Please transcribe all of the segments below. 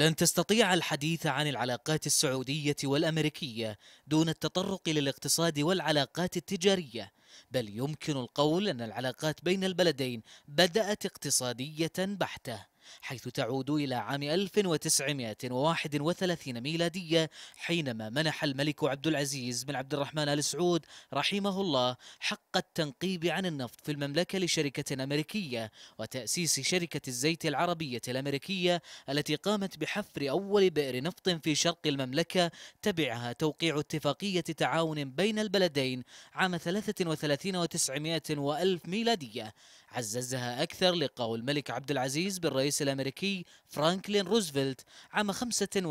لن تستطيع الحديث عن العلاقات السعودية والأمريكية دون التطرق للاقتصاد والعلاقات التجارية بل يمكن القول أن العلاقات بين البلدين بدأت اقتصادية بحتة حيث تعود إلى عام 1931 ميلادية حينما منح الملك عبد العزيز بن عبد الرحمن آل سعود رحمه الله حق التنقيب عن النفط في المملكة لشركة أمريكية وتأسيس شركة الزيت العربية الأمريكية التي قامت بحفر أول بئر نفط في شرق المملكة تبعها توقيع اتفاقية تعاون بين البلدين عام 33 وتسعمائة وألف ميلادية عززها أكثر لقاء الملك عبد العزيز بالرئيس الرئيس الأمريكي فرانكلين روزفلت عام 45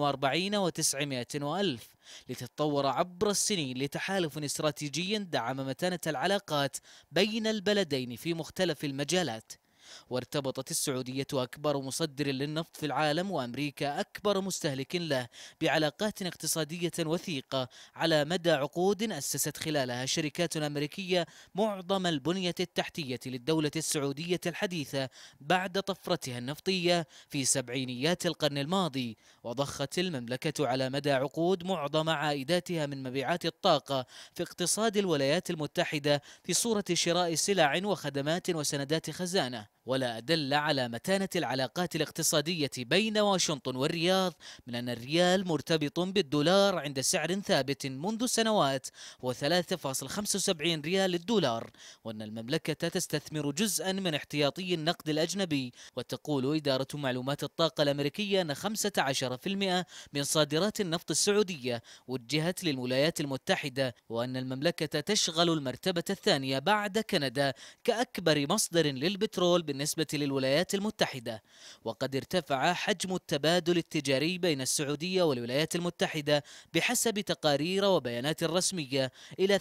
و وألف لتتطور عبر السنين لتحالف استراتيجي دعم متانة العلاقات بين البلدين في مختلف المجالات وارتبطت السعودية أكبر مصدر للنفط في العالم وأمريكا أكبر مستهلك له بعلاقات اقتصادية وثيقة على مدى عقود أسست خلالها شركات أمريكية معظم البنية التحتية للدولة السعودية الحديثة بعد طفرتها النفطية في سبعينيات القرن الماضي وضخت المملكة على مدى عقود معظم عائداتها من مبيعات الطاقة في اقتصاد الولايات المتحدة في صورة شراء سلع وخدمات وسندات خزانة ولا أدل على متانة العلاقات الاقتصادية بين واشنطن والرياض من أن الريال مرتبط بالدولار عند سعر ثابت منذ سنوات هو 3.75 ريال للدولار وأن المملكة تستثمر جزءا من احتياطي النقد الأجنبي وتقول إدارة معلومات الطاقة الأمريكية أن 15% من صادرات النفط السعودية وجهت للولايات المتحدة وأن المملكة تشغل المرتبة الثانية بعد كندا كأكبر مصدر للبترول بالنسبة للولايات المتحدة وقد ارتفع حجم التبادل التجاري بين السعودية والولايات المتحدة بحسب تقارير وبيانات رسمية إلى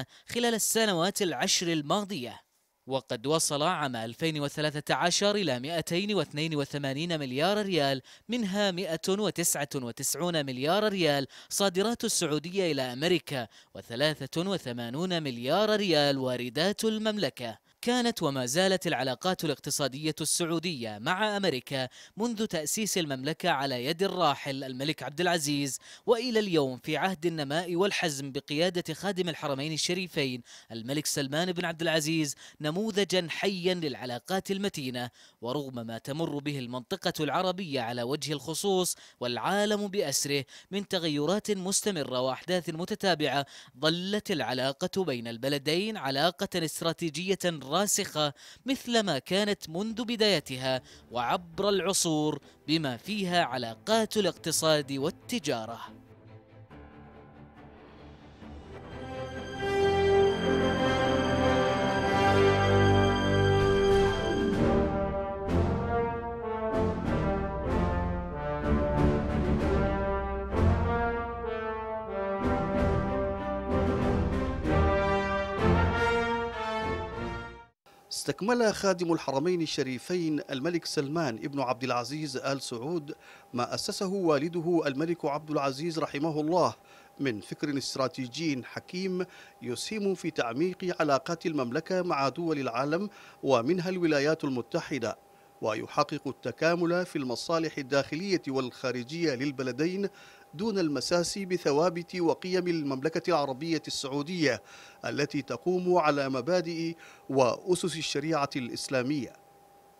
300% خلال السنوات العشر الماضية وقد وصل عام 2013 إلى 282 مليار ريال منها 199 مليار ريال صادرات السعودية إلى أمريكا و83 مليار ريال واردات المملكة كانت وما زالت العلاقات الاقتصادية السعودية مع أمريكا منذ تأسيس المملكة على يد الراحل الملك عبد العزيز وإلى اليوم في عهد النماء والحزم بقيادة خادم الحرمين الشريفين الملك سلمان بن عبد العزيز نموذجا حيا للعلاقات المتينة ورغم ما تمر به المنطقة العربية على وجه الخصوص والعالم بأسره من تغيرات مستمرة وأحداث متتابعة ظلت العلاقة بين البلدين علاقة استراتيجية رائعة راسخة مثلما كانت منذ بدايتها وعبر العصور بما فيها علاقات الاقتصاد والتجارة استكمل خادم الحرمين الشريفين الملك سلمان ابن عبد العزيز آل سعود ما أسسه والده الملك عبد العزيز رحمه الله من فكر استراتيجي حكيم يسهم في تعميق علاقات المملكة مع دول العالم ومنها الولايات المتحدة ويحقق التكامل في المصالح الداخلية والخارجية للبلدين دون المساس بثوابت وقيم المملكة العربية السعودية التي تقوم على مبادئ وأسس الشريعة الإسلامية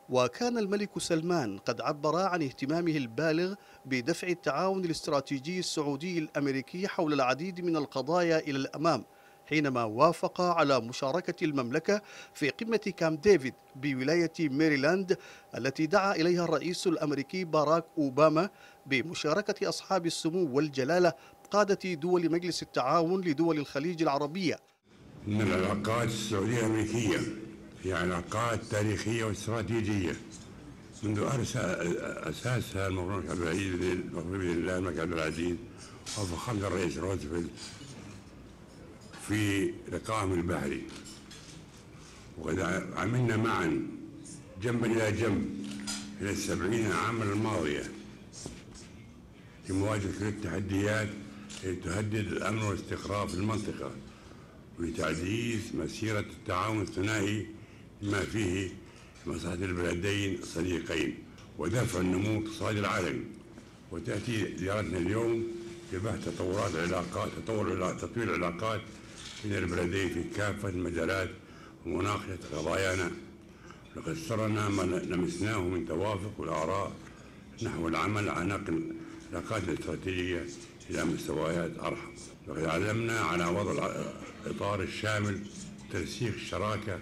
وكان الملك سلمان قد عبر عن اهتمامه البالغ بدفع التعاون الاستراتيجي السعودي الأمريكي حول العديد من القضايا إلى الأمام حينما وافق على مشاركة المملكة في قمة كام ديفيد بولاية ميريلاند التي دعا إليها الرئيس الأمريكي باراك أوباما بمشاركة أصحاب السمو والجلالة قادة دول مجلس التعاون لدول الخليج العربية من العلاقات السعودية الأمريكية هي يعني علاقات تاريخية واستراتيجية منذ أساسها المغرب عبد العزيز المغربي لله عبد العزيز وفخامة الرئيس روزفلت في لقائهم البحري وقد عملنا معا جنبا إلى جنب إلى السبعين عاما الماضية في مواجهة كل التحديات التي تهدد الأمن والاستقرار في المنطقة ولتعزيز مسيرة التعاون الثنائي بما فيه مصلحة البلدين الصديقين ودفع النمو الاقتصادي العالمي وتأتي زيارتنا اليوم لبحث تطورات العلاقات تطور تطوير العلاقات من البلدية في كافة المجالات ومناقشة قضايانا لقد سرنا ما لمسناه من توافق الآراء نحو العمل على نقل العلاقات الاستراتيجية إلى مستويات أرحم لقد علمنا على وضع الإطار الشامل ترسيخ الشراكة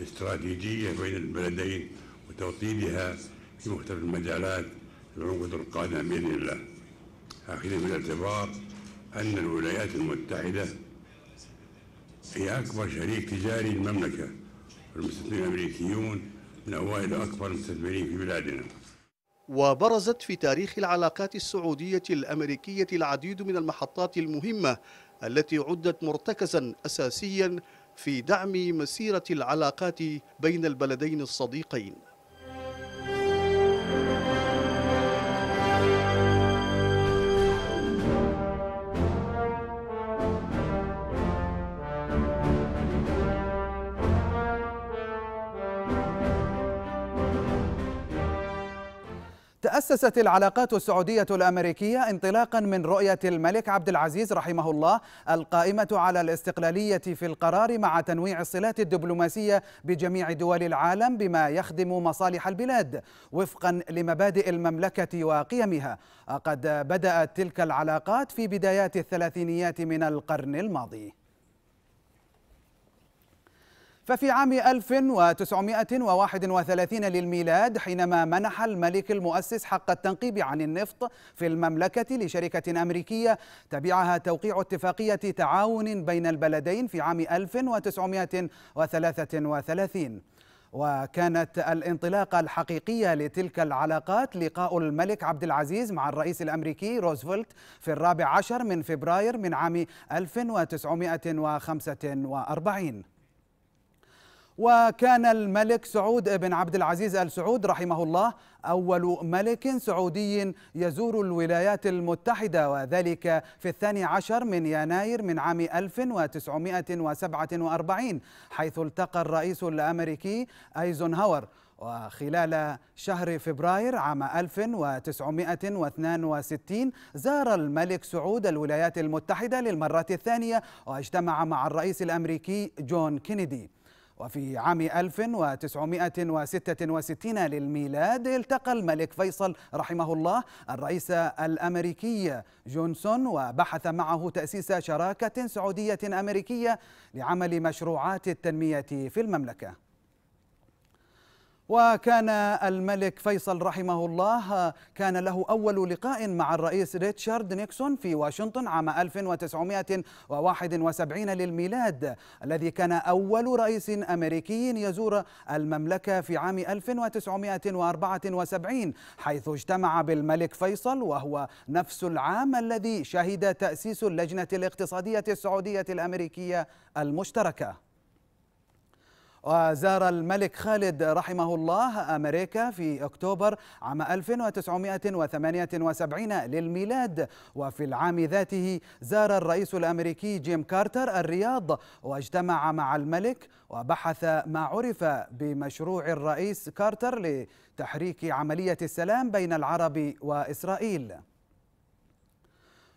الاستراتيجية بين البلدين وتوطيدها في مختلف المجالات العقود القادمة بإذن الله أخذ بالاعتبار أن الولايات المتحدة هي أكبر شريك تجاري للمملكة المستثمرين الأمريكيون من أوائل أكبر المستثمرين في بلادنا وبرزت في تاريخ العلاقات السعودية الأمريكية العديد من المحطات المهمة التي عدت مرتكزا أساسيا في دعم مسيرة العلاقات بين البلدين الصديقين تأسست العلاقات السعودية الأمريكية انطلاقا من رؤية الملك عبد العزيز رحمه الله القائمة على الاستقلالية في القرار مع تنويع الصلات الدبلوماسية بجميع دول العالم بما يخدم مصالح البلاد وفقا لمبادئ المملكة وقيمها قد بدأت تلك العلاقات في بدايات الثلاثينيات من القرن الماضي ففي عام 1931 للميلاد حينما منح الملك المؤسس حق التنقيب عن النفط في المملكة لشركة أمريكية تبعها توقيع اتفاقية تعاون بين البلدين في عام 1933 وكانت الانطلاقة الحقيقية لتلك العلاقات لقاء الملك عبد العزيز مع الرئيس الأمريكي روزفلت في الرابع عشر من فبراير من عام 1945 وكان الملك سعود بن عبد العزيز ال سعود رحمه الله أول ملك سعودي يزور الولايات المتحدة وذلك في الثاني عشر من يناير من عام 1947 حيث التقى الرئيس الأمريكي أيزنهاور وخلال شهر فبراير عام 1962 زار الملك سعود الولايات المتحدة للمرة الثانية واجتمع مع الرئيس الأمريكي جون كينيدي وفي عام 1966 للميلاد التقى الملك فيصل رحمه الله الرئيس الأمريكي جونسون وبحث معه تأسيس شراكة سعودية أمريكية لعمل مشروعات التنمية في المملكة وكان الملك فيصل رحمه الله كان له أول لقاء مع الرئيس ريتشارد نيكسون في واشنطن عام 1971 للميلاد الذي كان أول رئيس أمريكي يزور المملكة في عام 1974 حيث اجتمع بالملك فيصل وهو نفس العام الذي شهد تأسيس اللجنة الاقتصادية السعودية الأمريكية المشتركة وزار الملك خالد رحمه الله أمريكا في أكتوبر عام 1978 للميلاد وفي العام ذاته زار الرئيس الأمريكي جيم كارتر الرياض واجتمع مع الملك وبحث ما عرف بمشروع الرئيس كارتر لتحريك عملية السلام بين العرب وإسرائيل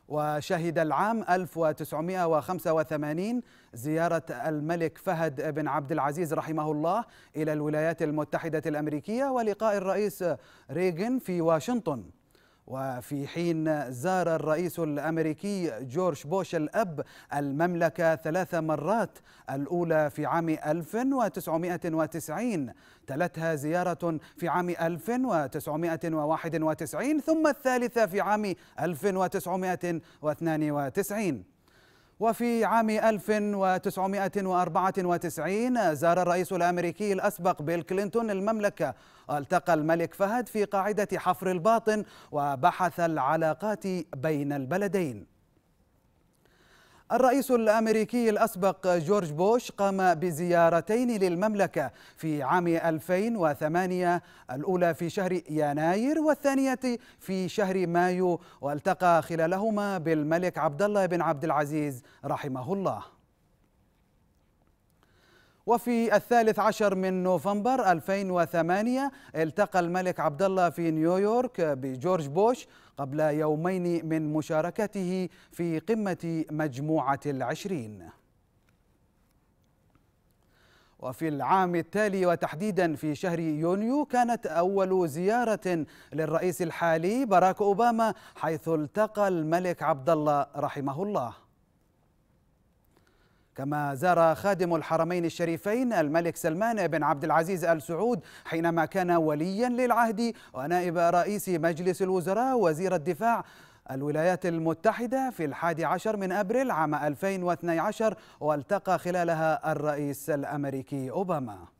وشهد العام 1985 زيارة الملك فهد بن عبد العزيز رحمه الله إلى الولايات المتحدة الأمريكية ولقاء الرئيس ريغن في واشنطن وفي حين زار الرئيس الامريكي جورج بوش الاب المملكه ثلاث مرات الاولى في عام 1990 تلتها زياره في عام 1991 ثم الثالثه في عام 1992 وفي عام 1994 زار الرئيس الأمريكي الأسبق بيل كلينتون المملكة التقى الملك فهد في قاعدة حفر الباطن وبحث العلاقات بين البلدين الرئيس الأمريكي الأسبق جورج بوش قام بزيارتين للمملكة في عام 2008 الأولى في شهر يناير والثانية في شهر مايو والتقى خلالهما بالملك عبد الله بن عبد العزيز رحمه الله وفي الثالث عشر من نوفمبر 2008 التقى الملك عبد الله في نيويورك بجورج بوش قبل يومين من مشاركته في قمة مجموعة العشرين وفي العام التالي وتحديدا في شهر يونيو كانت أول زيارة للرئيس الحالي باراك أوباما حيث التقى الملك عبد الله رحمه الله كما زار خادم الحرمين الشريفين الملك سلمان بن عبد العزيز ال سعود حينما كان وليا للعهد ونائب رئيس مجلس الوزراء وزير الدفاع الولايات المتحدة في الحادي عشر من أبريل عام 2012 والتقى خلالها الرئيس الأمريكي أوباما